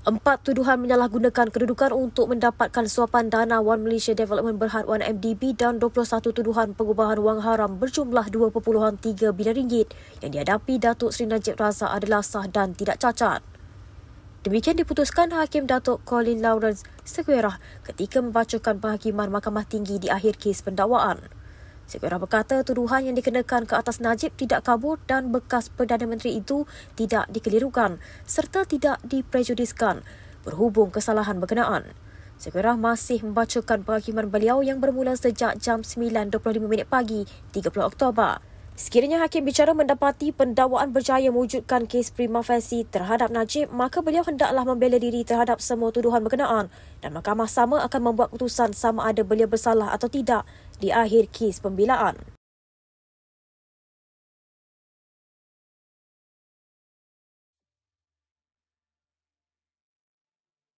Empat tuduhan menyalahgunakan kedudukan untuk mendapatkan suapan dana One Malaysia Development Berhad 1MDB dan 21 tuduhan pengubahan wang haram berjumlah 2.3 bilion ringgit yang dihadapi Datuk Seri Najib Razak adalah sah dan tidak cacat. Demikian diputuskan Hakim Datuk Colin Lawrence Seguerah ketika membacakan penghakiman Mahkamah Tinggi di akhir kes pendakwaan. Segera berkata tuduhan yang dikenakan ke atas Najib tidak kabur dan bekas Perdana Menteri itu tidak dikelirukan serta tidak diprejudiskan berhubung kesalahan berkenaan. Segera masih membacakan penghakiman beliau yang bermula sejak jam 9.25 pagi 30 Oktober. Sekiranya hakim bicara mendapati pendakwaan berjaya mewujudkan kes prima facie terhadap Najib, maka beliau hendaklah membela diri terhadap semua tuduhan berkenaan dan mahkamah sama akan membuat keputusan sama ada beliau bersalah atau tidak di akhir kes pembelaan.